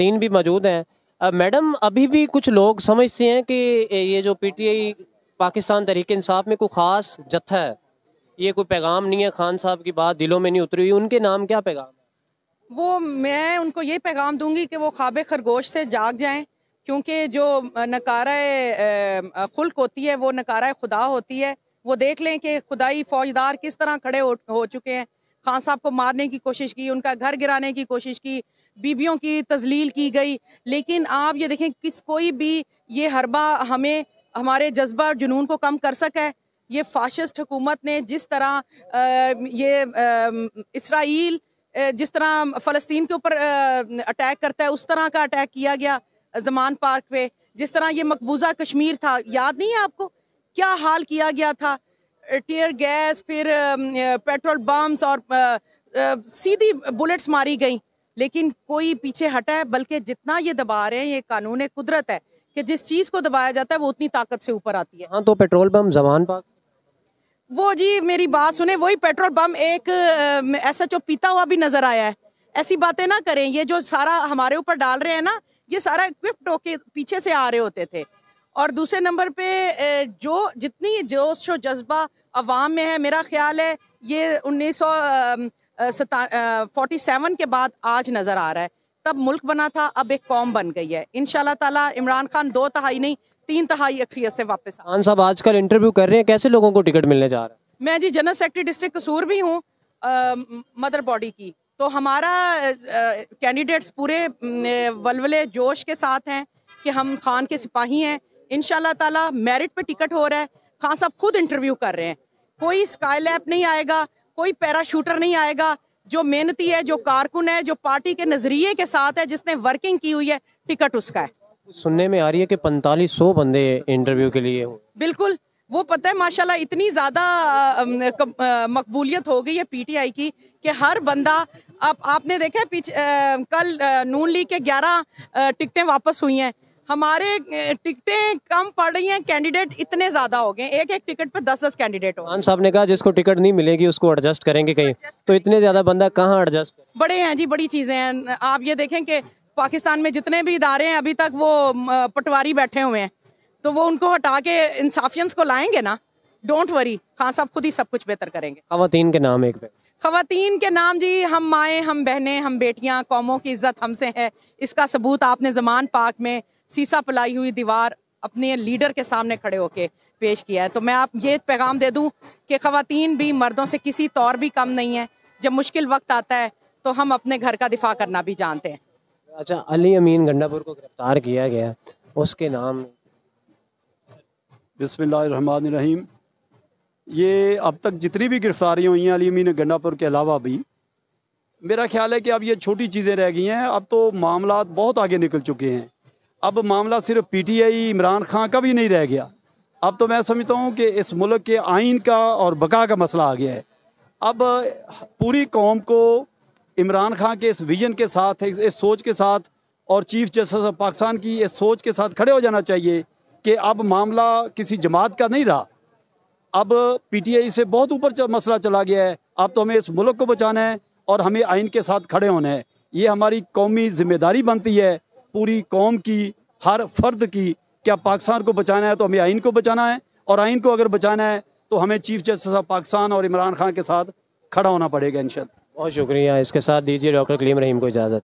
खातन भी मौजूद हैं मैडम अभी भी कुछ लोग समझते हैं कि ये जो पीटीआई पाकिस्तान तरीके इंसाफ में कोई ख़ास जत्था है ये कोई पैगाम नहीं है खान साहब की बात दिलों में नहीं उतरी हुई उनके नाम क्या पैगाम वो मैं उनको ये पैगाम दूंगी कि वो खाब खरगोश से जाग जाएं क्योंकि जो नकारा खुल्क होती है वो नकारा खुदा होती है वो देख लें कि खुदाई फौजदार किस तरह खड़े हो, हो चुके हैं खान साहब को मारने की कोशिश की उनका घर गिराने की कोशिश की बीबियों की तजलील की गई लेकिन आप ये देखें किस कोई भी ये हरबा हमें हमारे जज्बा और जुनून को कम कर सका है ये फाशिस्ट हुकूमत ने जिस तरह ये इसराइल जिस तरह फ़लस्तीन के ऊपर अटैक करता है उस तरह का अटैक किया गया जमान पार्क पे जिस तरह ये मकबूजा कश्मीर था याद नहीं है आपको क्या हाल किया गया था टीयर गैस फिर पेट्रोल बम्स और सीधी बुलेट्स मारी गई लेकिन कोई पीछे हटा है बल्कि जितना ये दबा रहे हैं ये कानून कुदरत है कि जिस चीज को दबाया जाता है वो उतनी ताकत से ऊपर आती है हाँ तो पेट्रोल बम जमान पाक वो जी मेरी बात सुने वही पेट्रोल बम एक ऐसा जो पीता हुआ भी नजर आया है ऐसी बातें ना करें ये जो सारा हमारे ऊपर डाल रहे हैं ना ये सारा इक्विप्ट होके पीछे से आ रहे होते थे और दूसरे नंबर पे जो जितनी जोश व जज्बा अवाम में है मेरा ख्याल है ये उन्नीस सौ फोर्टी सेवन के बाद आज नज़र आ रहा है तब मुल्क बना था अब एक कौम बन गई है इन ताला इमरान खान दो तहाई नहीं तीन तहाई अक्सरियत से वापस खान साहब आजकल इंटरव्यू कर रहे हैं कैसे लोगों को टिकट मिलने जा रहा है मैं जी जनरल सेक्रेटरी डिस्ट्रिक्ट कसूर भी हूँ मदर बॉडी की तो हमारा कैंडिडेट्स पूरे वलवले जोश के साथ हैं कि हम खान के सिपाही हैं इन ताला मेरिट पे टिकट हो रहा है खान साहब खुद इंटरव्यू कर रहे हैं कोई स्काई लैप नहीं आएगा कोई पैराशूटर नहीं आएगा जो मेहनती है जो कारकुन है जो पार्टी के नजरिए के साथ है जिसने वर्किंग की हुई है टिकट उसका है सुनने में आ रही है कि पैंतालीस सौ बंदे इंटरव्यू के लिए बिल्कुल वो पता है माशाल्लाह इतनी ज़्यादा मकबूलियत हो गई है पीटीआई की कि हर बंदा आप, आपने देखा है पीछे कल नून लीग के 11 टिकटें वापस हुई हैं हमारे टिकटें कम पड़ रही हैं कैंडिडेट इतने ज्यादा हो गए एक एक टिकट पर दस दस कैंडिडेट हो खान साहब ने कहा जिसको टिकट नहीं मिलेगी उसको एडजस्ट करेंगे कहीं तो इतने ज्यादा बंदा कहाँ एडजस्ट बड़े हैं जी बड़ी चीजें हैं आप ये देखें कि पाकिस्तान में जितने भी इदारे हैं अभी तक वो पटवारी बैठे हुए हैं तो वो उनको हटा के इंसाफियंस को लाएंगे ना डोंट वरी खान साहब खुद ही सब कुछ बेहतर करेंगे खातन के नाम एक खातन के नाम जी हम माएँ हम बहनें हम बेटियाँ कौमों की इज्जत हमसे है इसका सबूत आपने जमान पाक में सीसा पलाई हुई दीवार अपने लीडर के सामने खड़े होके पेश किया है तो मैं आप ये पैगाम दे दूं कि खातन भी मर्दों से किसी तौर भी कम नहीं है जब मुश्किल वक्त आता है तो हम अपने घर का दिफा करना भी जानते हैं अच्छा अली अमीन गंडापुर को गिरफ्तार किया गया उसके नाम बिस्मिल्लाम ये अब तक जितनी भी गिरफ्तारी हुई हैं अली अमीन गंडापुर के अलावा भी मेरा ख्याल है कि अब ये छोटी चीज़ें रह गई हैं अब तो मामला बहुत आगे निकल चुके हैं अब मामला सिर्फ पीटीआई इमरान खान का भी नहीं रह गया अब तो मैं समझता हूँ कि इस मुल्क के आइन का और बका का मसला आ गया है अब पूरी कौम को इमरान खान के इस विजन के साथ इस सोच के साथ और चीफ जस्टिस ऑफ पाकिस्तान की इस सोच के साथ खड़े हो जाना चाहिए कि अब मामला किसी जमात का नहीं रहा अब पीटीआई से बहुत ऊपर मसला चला गया है अब तो हमें इस मुल्क को बचाना है और हमें आइन के साथ खड़े होना है ये हमारी कौमी जिम्मेदारी बनती है पूरी कौम की हर फर्द की क्या पाकिस्तान को बचाना है तो हमें आइन को बचाना है और आइन को अगर बचाना है तो हमें चीफ जस्टिस ऑफ पाकिस्तान और इमरान खान के साथ खड़ा होना पड़ेगा इन बहुत शुक्रिया इसके साथ दीजिए डॉक्टर कलीम रहीम को इजाज़त